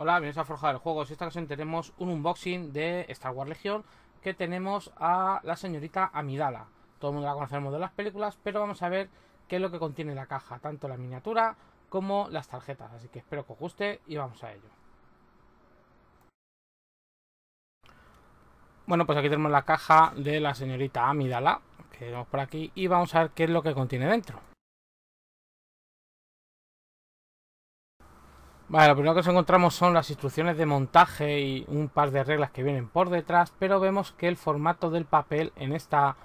Hola, bienvenidos a Forja del Juego. En esta ocasión tenemos un unboxing de Star Wars Legion que tenemos a la señorita Amidala. Todo el mundo la conocemos de las películas, pero vamos a ver qué es lo que contiene la caja, tanto la miniatura como las tarjetas. Así que espero que os guste y vamos a ello. Bueno, pues aquí tenemos la caja de la señorita Amidala, que tenemos por aquí, y vamos a ver qué es lo que contiene dentro. Bueno, lo primero que nos encontramos son las instrucciones de montaje y un par de reglas que vienen por detrás, pero vemos que el formato del papel en esta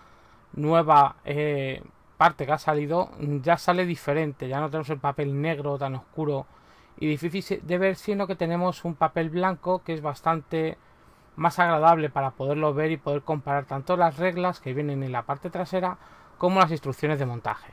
nueva eh, parte que ha salido ya sale diferente, ya no tenemos el papel negro tan oscuro y difícil de ver, sino que tenemos un papel blanco que es bastante más agradable para poderlo ver y poder comparar tanto las reglas que vienen en la parte trasera como las instrucciones de montaje.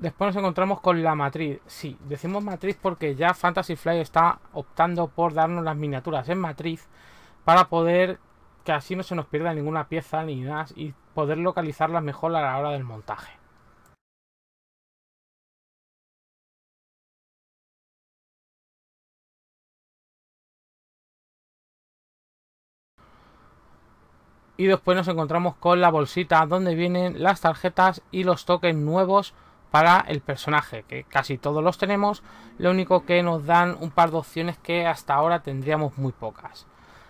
Después nos encontramos con la matriz. Sí, decimos matriz porque ya Fantasy Flight está optando por darnos las miniaturas en matriz para poder que así no se nos pierda ninguna pieza ni nada y poder localizarlas mejor a la hora del montaje. Y después nos encontramos con la bolsita donde vienen las tarjetas y los tokens nuevos para el personaje, que casi todos los tenemos, lo único que nos dan un par de opciones que hasta ahora tendríamos muy pocas.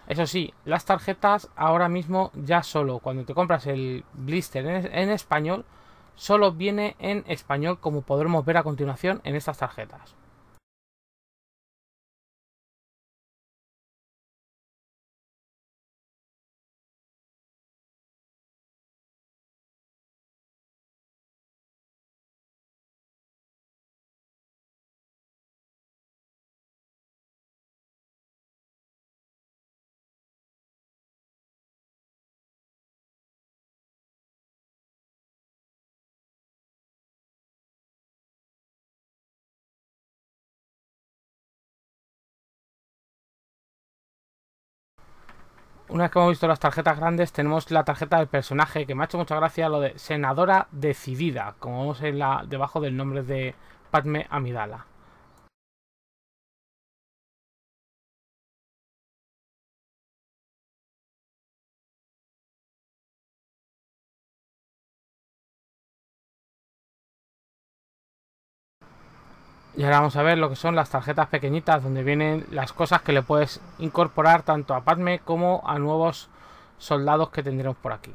Eso sí, las tarjetas ahora mismo ya solo cuando te compras el blister en, español, solo viene en español como podremos ver a continuación en estas tarjetas. Una vez que hemos visto las tarjetas grandes, tenemos la tarjeta del personaje, que me ha hecho mucha gracia lo de senadora decidida, como vemos la, debajo del nombre de Padme Amidala. Y ahora vamos a ver lo que son las tarjetas pequeñitas, donde vienen las cosas que le puedes incorporar tanto a Padme como a nuevos soldados que tendremos por aquí.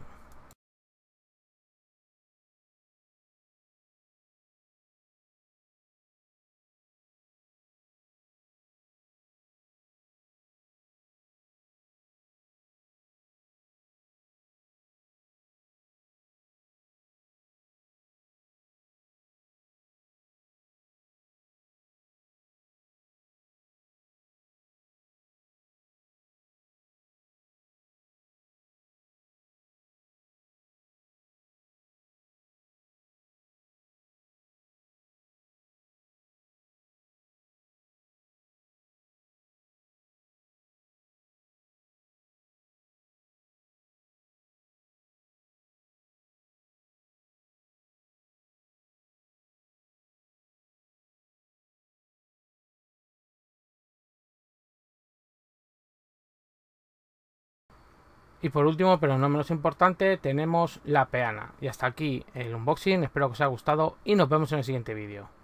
Y por último, pero no menos importante, tenemos la peana. Y hasta aquí el unboxing, espero que os haya gustado y nos vemos en el siguiente vídeo.